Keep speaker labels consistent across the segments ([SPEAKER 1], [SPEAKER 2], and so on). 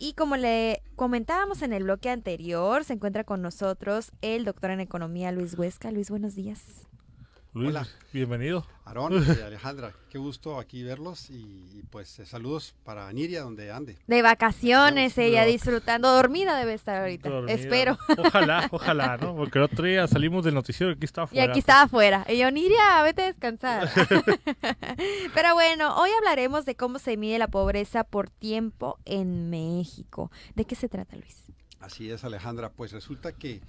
[SPEAKER 1] Y como le comentábamos en el bloque anterior, se encuentra con nosotros el doctor en economía Luis Huesca. Luis, buenos días.
[SPEAKER 2] Hola. bienvenido. Aarón y eh, Alejandra, qué gusto aquí verlos y, pues eh, saludos para Niria donde ande.
[SPEAKER 1] De vacaciones, ella disfrutando, dormida debe estar ahorita, espero. Ojalá, ojalá, ¿no? Porque el otro día salimos del noticiero y aquí estaba afuera. Y aquí estaba afuera. Y yo, Niria, vete a descansar. Pero bueno, hoy hablaremos de cómo se mide la pobreza por tiempo en México. ¿De qué se trata, Luis?
[SPEAKER 2] Así es, Alejandra. Pues resulta que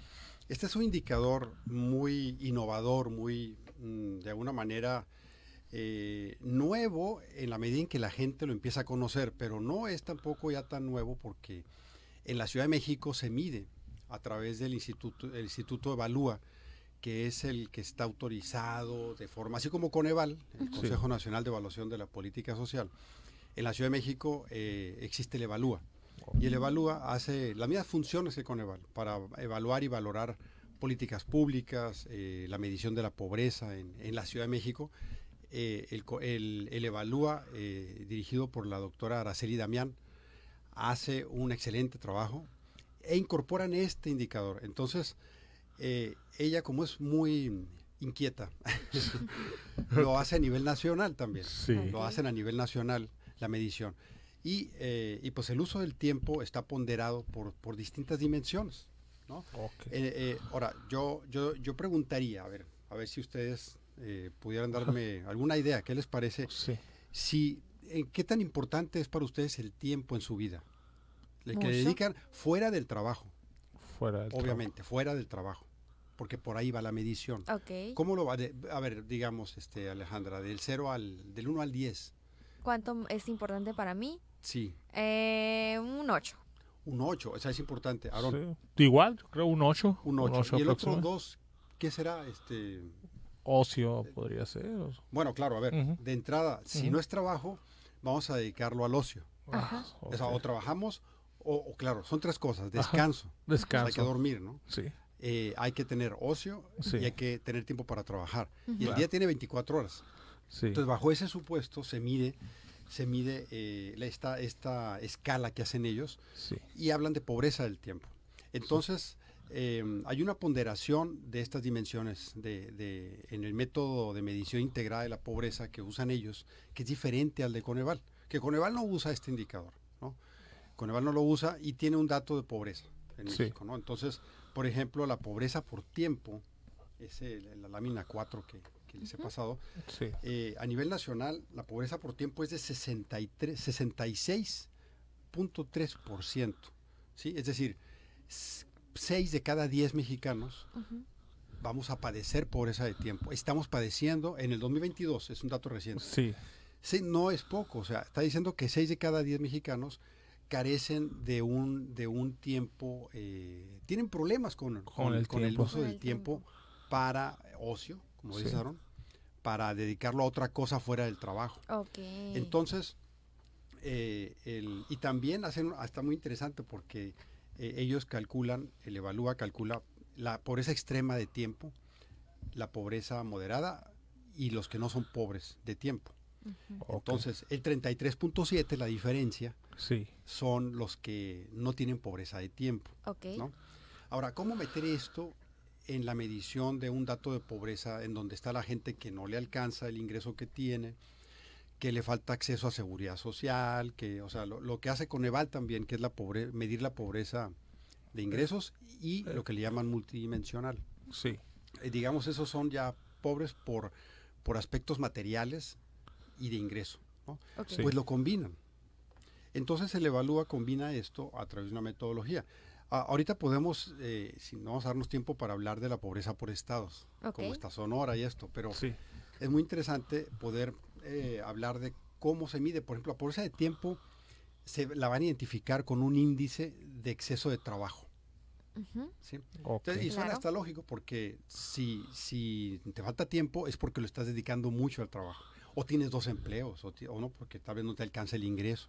[SPEAKER 2] este es un indicador muy innovador, muy, Mm, de alguna manera eh, nuevo en la medida en que la gente lo empieza a conocer, pero no es tampoco ya tan nuevo porque en la Ciudad de México se mide a través del instituto, el instituto evalúa que es el que está autorizado de forma, así como Coneval, el Consejo Nacional de Evaluación de la Política Social. En la Ciudad de México eh, existe el Evalúa. Y el Evalúa hace las mismas funciones que Coneval, para evaluar y valorar políticas públicas, eh, la medición de la pobreza en, la Ciudad de México. Eh, el, Evalúa, eh, dirigido por la doctora Araceli Damián, hace un excelente trabajo e incorporan este indicador. Entonces, ella como es muy inquieta, lo hace a nivel nacional también. Lo hacen a nivel nacional la medición. Y, pues el uso del tiempo está ponderado por, por distintas dimensiones. Eh, eh, ahora, yo, yo, yo preguntaría, a ver, a ver si ustedes eh, pudieran darme alguna idea, ¿qué les parece? Si, ¿Qué tan importante es para ustedes el tiempo en su vida?
[SPEAKER 1] El que dedican
[SPEAKER 2] fuera del trabajo. Fuera Obviamente, fuera del trabajo. Porque por ahí va la medición. ¿Cómo lo va? a ver, digamos, este, Alejandra, del 0 al, del 1 al 10.
[SPEAKER 1] ¿Cuánto es importante para mí? Sí. un 8
[SPEAKER 2] un 8, esa es importante.
[SPEAKER 1] Igual, creo un 8. Un 8. y el otro
[SPEAKER 2] 2, ¿qué será? Este...
[SPEAKER 1] Ocio podría ser.
[SPEAKER 2] Bueno, claro, a ver, de entrada, si no es trabajo, vamos a dedicarlo al ocio. Ah, o trabajamos, o, claro, son tres cosas, descanso. hay que dormir, ¿no? Sí. Eh, hay que tener ocio y hay que tener tiempo para trabajar. Y el día tiene 24 horas. Entonces, bajo ese supuesto se mide se mide eh, esta, escala que hacen ellos y hablan de pobreza del tiempo. Entonces, eh, hay una ponderación de estas dimensiones de, en el método de medición integrada de la pobreza que usan ellos, que es diferente al de Coneval, que Coneval no usa este indicador. ¿no? Coneval no lo usa y tiene un dato de pobreza en México. ¿no? Entonces, por ejemplo, la pobreza por tiempo, es la lámina 4 que, que les he pasado, eh, a nivel nacional la pobreza por tiempo es de 66.3%. ¿sí? Es decir, 6 de cada 10 mexicanos vamos a padecer pobreza de tiempo. Estamos padeciendo en el 2022, es un dato reciente. Sí. no es poco, o sea, está diciendo que 6 de cada 10 mexicanos carecen de un, de un tiempo, eh, tienen problemas con el, uso del tiempo para ocio, como sí. para dedicarlo a otra cosa fuera del trabajo. Entonces, eh, y también hacen, está muy interesante porque eh, ellos calculan, el Evalúa calcula la pobreza extrema de tiempo, la pobreza moderada y los que no son pobres de tiempo. Entonces, el 33.7, la diferencia, son los que no tienen pobreza de tiempo. Ahora, ¿cómo meter esto en la medición de un dato de pobreza en donde está la gente que no le alcanza el ingreso que tiene, que le falta acceso a seguridad social, que, o sea, lo, que hace Coneval también, que es la pobre, medir la pobreza de ingresos y eh, lo que le llaman multidimensional. Sí. Eh, digamos, esos son ya pobres por, por aspectos materiales y de ingreso. Pues lo combinan. Entonces se le evalúa, combina esto a través de una metodología ahorita podemos, eh, si no vamos a darnos tiempo para hablar de la pobreza por estados, como está Sonora y esto, pero es muy interesante poder eh, hablar de cómo se mide. Por ejemplo, la pobreza de tiempo se la van a identificar con un índice de exceso de trabajo. y suena hasta lógico porque si, si te falta tiempo es porque lo estás dedicando mucho al trabajo o tienes dos empleos o, o no porque tal vez no te alcance el ingreso.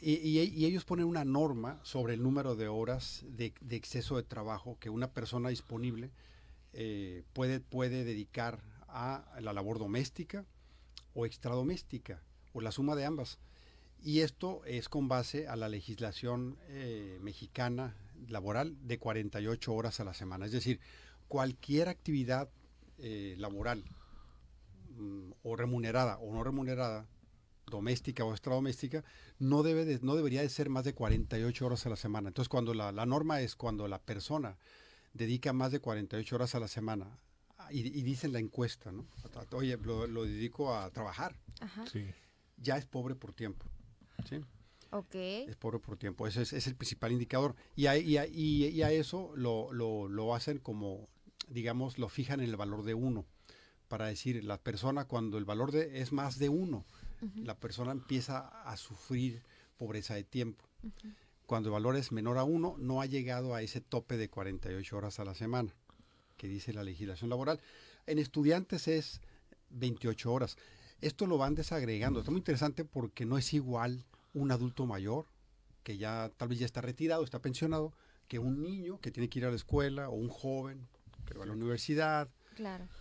[SPEAKER 2] Y, ellos ponen una norma sobre el número de horas de, exceso de trabajo que una persona disponible eh, puede, puede dedicar a la labor doméstica o extradoméstica, o la suma de ambas. Y esto es con base a la legislación eh, mexicana laboral de 48 horas a la semana. Es decir, cualquier actividad eh, laboral mm, o remunerada o no remunerada doméstica o extradoméstica, no, debe no debería de ser más de 48 horas a la semana. Entonces, cuando la, la norma es cuando la persona dedica más de 48 horas a la semana y, dicen la encuesta, ¿no? Oye, lo, dedico a trabajar. Ya es pobre por tiempo. ¿sí? Es pobre por tiempo. Ese es, el principal indicador. Y a, eso lo, lo, hacen como, digamos, lo fijan en el valor de uno. Para decir, la persona cuando el valor de, es más de uno, la persona empieza a sufrir pobreza de tiempo. Cuando el valor es menor a uno no ha llegado a ese tope de 48 horas a la semana, que dice la legislación laboral. En estudiantes es 28 horas. Esto lo van desagregando. Está muy interesante porque no es igual un adulto mayor, que ya tal vez ya está retirado, está pensionado, que un niño que tiene que ir a la escuela o un joven que va a la universidad.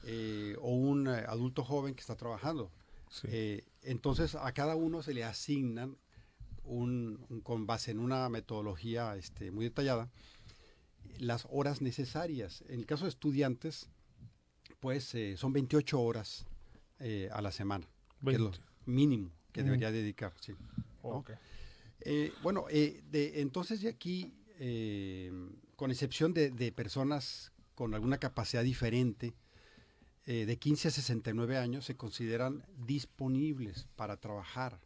[SPEAKER 2] Eh, o un eh, adulto joven que está trabajando. Eh, entonces a cada uno se le asignan con base en una metodología este, muy detallada las horas necesarias. En el caso de estudiantes, pues eh, son 28 horas eh, a la semana, es lo mínimo que mm. debería dedicar. bueno, entonces de aquí, con excepción de, personas con alguna capacidad diferente, eh, de 15 a 69 años se consideran disponibles para trabajar.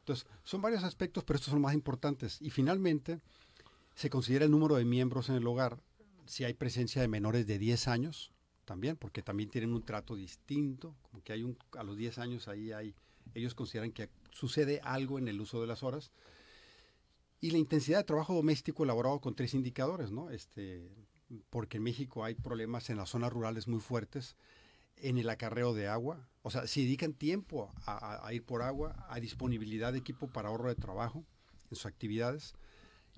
[SPEAKER 2] Entonces, son varios aspectos, pero estos son más importantes. Y finalmente, se considera el número de miembros en el hogar, si hay presencia de menores de 10 años, también, porque también tienen un trato distinto, como que hay a los 10 años ahí hay, ellos consideran que sucede algo en el uso de las horas. Y la intensidad de trabajo doméstico elaborado con tres indicadores, ¿no? Este, porque en México hay problemas en las zonas rurales muy fuertes en el acarreo de agua, o sea, si dedican tiempo a, ir por agua, a disponibilidad de equipo para ahorro de trabajo en sus actividades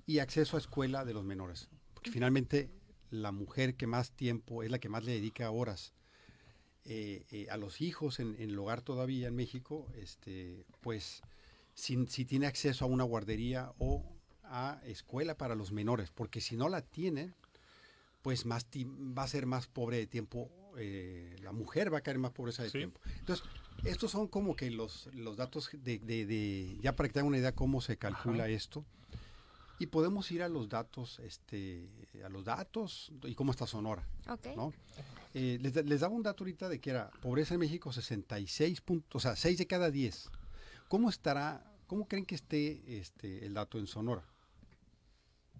[SPEAKER 2] y acceso a escuela de los menores. Porque finalmente la mujer que más tiempo es la que más le dedica horas eh, eh, a los hijos en, el hogar todavía en México, este, pues si, si tiene acceso a una guardería o a escuela para los menores, porque si no la tiene, pues más va a ser más pobre de tiempo eh, la mujer va a caer más pobreza de tiempo. Entonces, estos son como que los, los datos de, ya para que tengan una idea cómo se calcula esto. Y podemos ir a los datos, este, a los datos y cómo está Sonora. Eh, les, daba un dato ahorita de que era pobreza en México 66 puntos, o sea, 6 de cada 10. ¿Cómo estará, cómo creen que esté este, el dato en Sonora?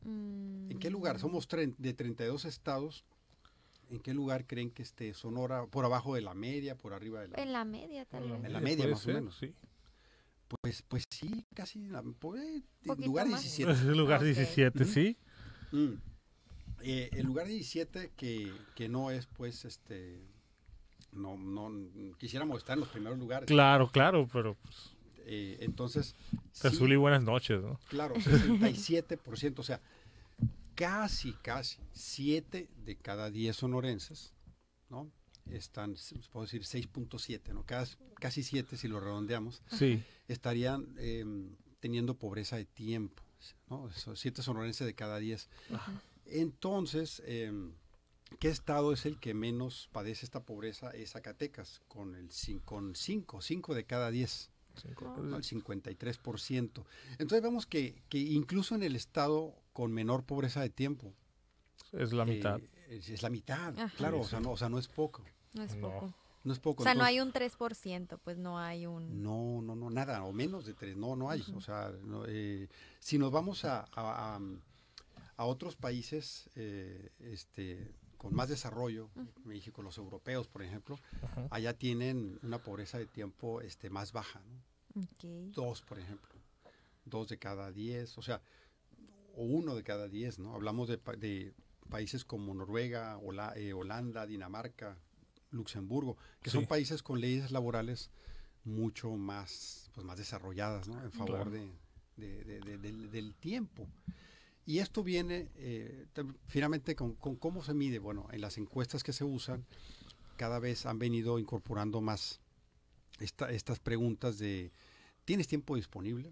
[SPEAKER 2] Mm. ¿En qué lugar? Somos de 32 estados, ¿En qué lugar creen que esté Sonora? ¿Por abajo de la media? ¿Por arriba de la En la media tal En la media, más o menos. Sí. Pues, pues sí, casi. Pues, eh, lugar 17. Mm. Es eh, el lugar 17, sí. el lugar 17 que, no es, pues, este. No, no quisiéramos estar en los primeros lugares. Claro, claro, pero. Pues, eh, entonces. Te buenas noches, ¿no? Claro, 67%. o sea, casi, casi, 7 de cada 10 sonorenses, ¿no? Están, puedo decir 6.7, ¿no? casi 7 si lo redondeamos, estarían em, teniendo pobreza de tiempo, ¿no? 7 sonorenses de cada 10. Entonces, em, ¿qué estado es el que menos padece esta pobreza? Es Zacatecas, con el 5, 5 de cada 10. el 53%. Entonces vemos que, que incluso en el estado con menor pobreza de tiempo.
[SPEAKER 1] Es la eh, mitad.
[SPEAKER 2] Es, la mitad, claro, o sea, no, o sea, no es poco. No es poco. No es poco. O sea, no hay
[SPEAKER 1] un 3%, pues no hay un...
[SPEAKER 2] No, no, no, nada, o menos de 3, no, no hay. O sea, eh, si nos vamos a, otros países eh, este, con más desarrollo, México, los europeos, por ejemplo, allá tienen una pobreza de tiempo este, más baja, ¿no? Dos, por ejemplo, dos de cada diez, o sea, o uno de cada diez, ¿no? Hablamos de, países como Noruega, eh, Holanda, Dinamarca, Luxemburgo, que son países con leyes laborales mucho más, pues, más desarrolladas, ¿no? En favor del, tiempo. Y esto viene eh, finalmente con, cómo se mide. Bueno, en las encuestas que se usan, cada vez han venido incorporando más estas preguntas de, ¿tienes tiempo disponible?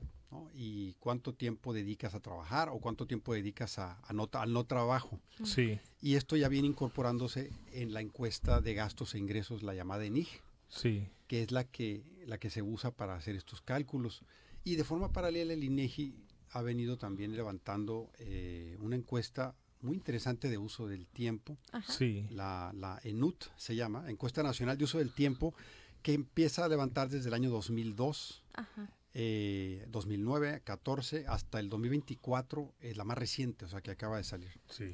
[SPEAKER 2] y cuánto tiempo dedicas a trabajar o cuánto tiempo dedicas a, al no trabajo. Sí. Y esto ya viene incorporándose en la encuesta de gastos e ingresos, la llamada ENIG, sí. que es la que, la que se usa para hacer estos cálculos. Y de forma paralela el INEGI e ha venido también levantando eh, una encuesta muy interesante de uso del tiempo. Sí. La, la ENUT se llama, Encuesta Nacional de Uso del Tiempo, que empieza a levantar desde el año 2002. Ajá. 2009, eh, 14, hasta el 2024 es eh, la más reciente, o sea, que acaba de salir. Sí.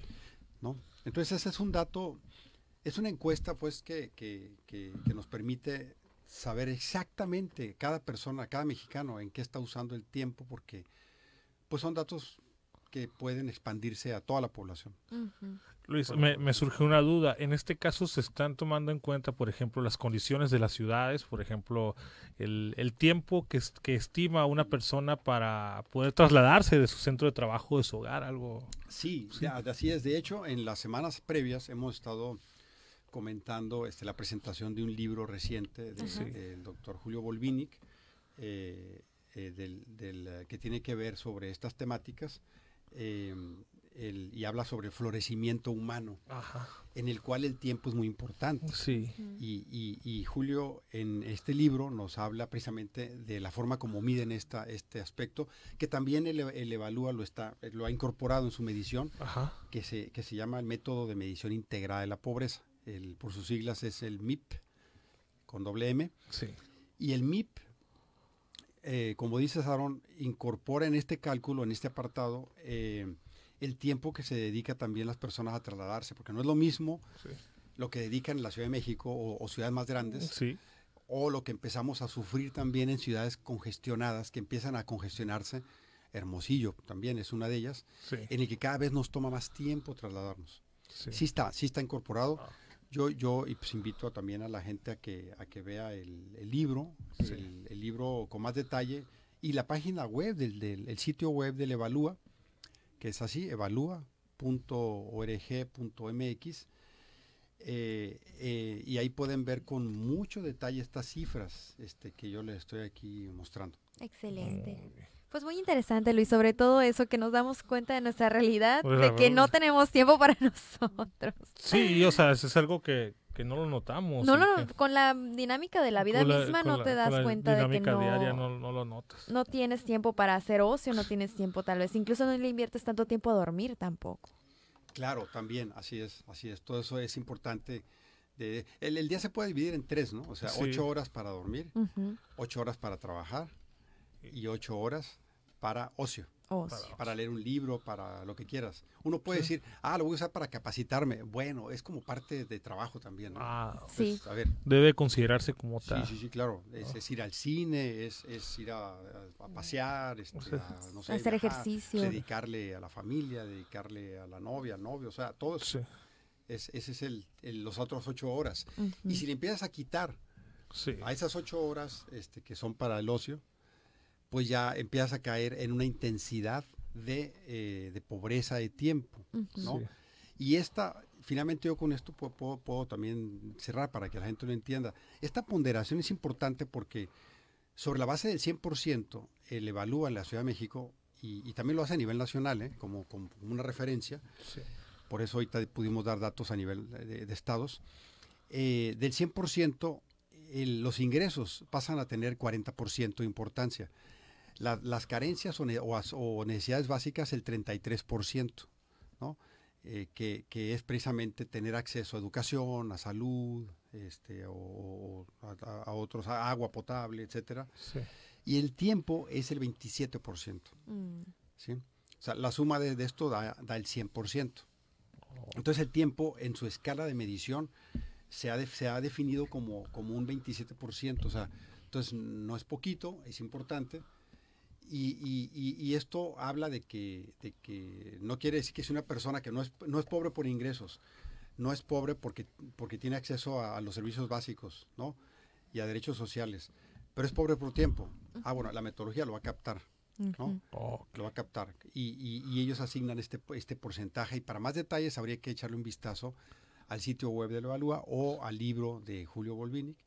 [SPEAKER 2] ¿No? Entonces ese es un dato, es una encuesta pues que, nos permite saber exactamente cada persona, cada mexicano, en qué está usando el tiempo, porque pues son datos que pueden expandirse a toda la población.
[SPEAKER 1] Luis, me, surge una duda. En este caso, ¿se están tomando en cuenta, por ejemplo, las condiciones de las ciudades? Por ejemplo, el, tiempo que, estima una persona para poder trasladarse de su centro de trabajo, de su hogar, algo.
[SPEAKER 2] Sí, así es. De hecho, en las semanas previas hemos estado comentando este, la presentación de un libro reciente del doctor Julio Volvinic, eh, eh, del, eh, que tiene que ver sobre estas temáticas. Em, y habla sobre florecimiento humano, en el cual el tiempo es muy importante. Sí. Y, Julio en este libro nos habla precisamente de la forma como miden esta, este aspecto, que también él, evalúa, lo, está, lo ha incorporado en su medición, Que, se, que se llama el método de medición integrada de la pobreza. por sus siglas es el MIP, con doble M. Y el MIP eh, como dice Sarón incorpora en este cálculo, en este apartado, eh, el tiempo que se dedica también las personas a trasladarse, porque no es lo mismo lo que dedican en la Ciudad de México o, ciudades más grandes. o lo que empezamos a sufrir también en ciudades congestionadas, que empiezan a congestionarse, Hermosillo también es una de ellas, en el que cada vez nos toma más tiempo trasladarnos. Sí, está, sí está incorporado. Ah. Yo, yo pues invito también a la gente a que, a que vea el, libro, el, libro con más detalle y la página web, del, el sitio web del Evalúa, que es así, evalúa.org.mx. Eh, eh, y ahí pueden ver con mucho detalle estas cifras este, que yo les estoy aquí mostrando.
[SPEAKER 1] Excelente. Pues muy interesante, Luis, sobre todo eso, que nos damos cuenta de nuestra realidad, pues de que no tenemos tiempo para nosotros. Sí, o sea, eso es algo que, que no lo notamos. No, no, con la dinámica de la vida misma no te das cuenta de que no, diaria no, lo notas. No tienes tiempo para hacer ocio, no tienes tiempo tal vez, incluso no le inviertes tanto tiempo a dormir tampoco.
[SPEAKER 2] Claro, también, así es, así es, todo eso es importante. De, el, día se puede dividir en tres, ¿no? O sea, ocho horas para dormir, ocho horas para trabajar y ocho horas para ocio para, leer un libro, para lo que quieras. Uno puede decir, ah, lo voy a usar para capacitarme. Bueno, es como parte de trabajo también. Ah, sí.
[SPEAKER 1] Debe considerarse como tal. Sí,
[SPEAKER 2] sí, sí, claro. Ah. Es, ir al cine, es, ir a, pasear, este, hacer ejercicio. Dedicarle a la familia, dedicarle a la novia, al novio, o sea, todo eso. ese es el, los otros ocho horas. Y si le empiezas a quitar a esas ocho horas este, que son para el ocio, pues ya empiezas a caer en una intensidad de, eh, pobreza de tiempo, ¿no? Y esta, finalmente yo con esto puedo, también cerrar para que la gente lo entienda. Esta ponderación es importante porque sobre la base del 100%, el evalúa en la Ciudad de México y, también lo hace a nivel nacional, ¿eh? como, como, una referencia. Por eso ahorita pudimos dar datos a nivel de, estados. Eh, del 100%, los ingresos pasan a tener 40% de importancia las carencias o, necesidades básicas el 33%, ¿no? Eh, que, que, es precisamente tener acceso a educación, a salud, este, o, a, otros, agua potable, etcétera. Sí. Y el tiempo es el 27%. Mm. ¿sí? O sea, la suma de, esto da, da, el 100%. Entonces el tiempo en su escala de medición se ha, se ha definido como, como un 27%. O sea, entonces no es poquito, es importante, y, esto habla de que, que no quiere decir que es una persona que no es, no es pobre por ingresos, no es pobre porque, porque tiene acceso a, los servicios básicos, ¿no? Y a derechos sociales, pero es pobre por tiempo. Ah, bueno, la metodología lo va a captar, ¿no? Lo va a captar. Y, ellos asignan este, este porcentaje. Y para más detalles habría que echarle un vistazo al sitio web de la Evalúa o al libro de Julio Bolvinic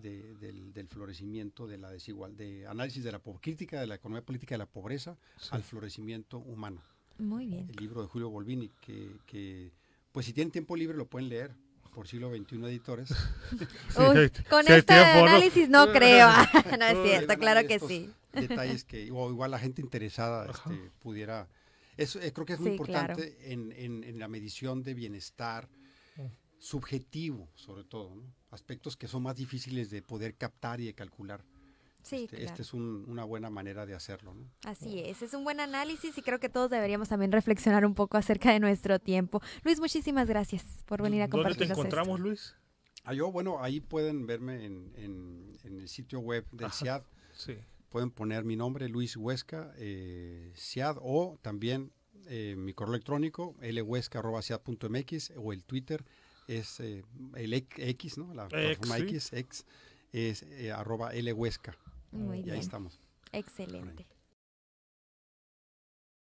[SPEAKER 2] del, florecimiento de la desigualdad, de análisis de la crítica de la economía política de la pobreza al florecimiento humano. Muy bien. El libro de Julio Bolvini, que, pues si tienen tiempo libre lo pueden leer por siglo XXI editores. con este análisis no creo, no es cierto, claro que sí. Detalles que o igual la gente interesada este, pudiera... Eso, eh, creo que es muy importante en, en, la medición de bienestar, subjetivo, sobre todo, ¿no? aspectos que son más difíciles de poder captar y de calcular.
[SPEAKER 1] Sí, este, este es
[SPEAKER 2] una buena manera de hacerlo. ¿no?
[SPEAKER 1] Así es, es un buen análisis y creo que todos deberíamos también reflexionar un poco acerca de nuestro tiempo. Luis, muchísimas gracias por venir a compartir ¿Dónde te encontramos,
[SPEAKER 2] Luis? Ah, yo, bueno, ahí pueden verme en, el sitio web del CIAD. Sí. Pueden poner mi nombre, Luis Huesca, eh, CIAD, o también eh, mi correo electrónico, lhuesca.ciad.mx o el Twitter, es eh, el e X, ¿no? La plataforma X, X, es eh, arroba L Huesca. Muy y ahí estamos. Excelente.